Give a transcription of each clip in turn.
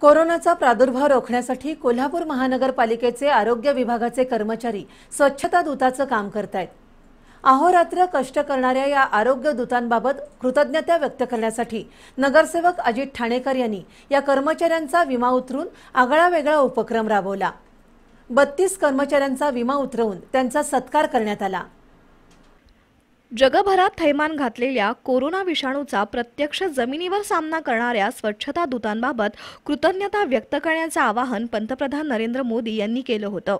कोरोनाचा प्रादुर्भाव रोखण्यासाठी कोल्हापूर महानगरपालिकेचे आरोग्य विभागाचे कर्मचारी स्वच्छता दूताचं काम आहेत अहोरात्र कष्ट करणाऱ्या या आरोग्य दूतांबाबत कृतज्ञता व्यक्त करण्यासाठी नगरसेवक अजित ठाणेकर यांनी या कर्मचाऱ्यांचा विमा उतरून आगळा वेगळा उपक्रम राबवला बत्तीस कर्मचाऱ्यांचा विमा उतरवून त्यांचा सत्कार करण्यात आला जगभरात थैमान घातलेल्या कोरोना विषाणूचा प्रत्यक्ष जमिनीवर सामना करणाऱ्या स्वच्छता दूतांबाबत कृतज्ञता व्यक्त करण्याचं आवाहन पंतप्रधान नरेंद्र मोदी यांनी केलं होतं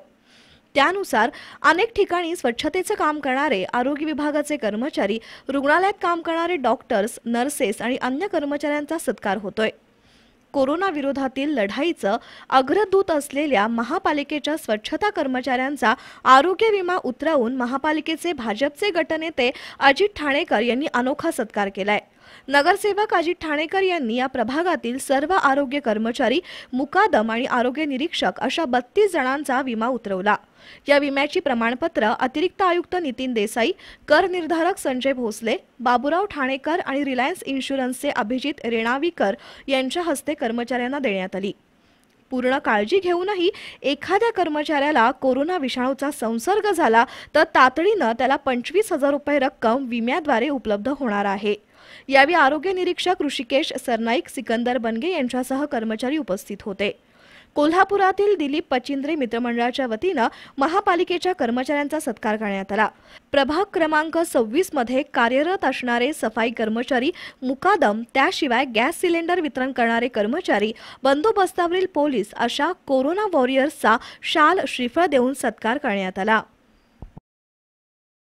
त्यानुसार अनेक ठिकाणी स्वच्छतेचं काम करणारे आरोग्य विभागाचे कर्मचारी रुग्णालयात काम करणारे डॉक्टर्स नर्सेस आणि अन्य कर्मचाऱ्यांचा सत्कार होतोय कोरोना विरोधातील लढाईचं अग्रदूत असलेल्या महापालिकेच्या स्वच्छता कर्मचाऱ्यांचा आरोग्य विमा उतरवून महापालिकेचे भाजपचे गटनेते अजित ठाणेकर यांनी अनोखा सत्कार केलाय नगरसेवक अजित ठाणेकर यांनी या प्रभागातील सर्व आरोग्य कर्मचारी मुकादम आणि आरोग्य निरीक्षक अशा बत्तीस जणांचा विमा उतरवला या विम्याची प्रमाणपत्र अतिरिक्त आयुक्त नितीन देसाई कर निर्धारक संजय भोसले बाबुराव ठाणेकर आणि रिलायन्स इन्शुरन्सचे अभिजित रेणावीकर यांच्या हस्ते कर्मचाऱ्यांना देण्यात आली पूर्ण काळजी घेऊनही एखाद्या कर्मचाऱ्याला कोरोना विषाणूचा संसर्ग झाला तर तातडीनं त्याला पंचवीस हजार रुपये रक्कम विम्याद्वारे उपलब्ध होणार आहे यावेळी आरोग्य निरीक्षक ऋषिकेश सरनाईक सिकंदर बनगे यांच्यासह कर्मचारी उपस्थित होते कोल्हापुरातील दिलीप पचिंद्रे मित्रमंडळाच्या वतीनं महापालिकेच्या कर्मचाऱ्यांचा सत्कार करण्यात आला प्रभाग क्रमांक सव्वीस मध्ये कार्यरत असणारे सफाई कर्मचारी मुकादम त्याशिवाय गॅस सिलेंडर वितरण करणारे कर्मचारी बंदोबस्तावरील पोलीस अशा कोरोना वॉरियर्सचा शाल श्रीफळ देऊन सत्कार करण्यात आला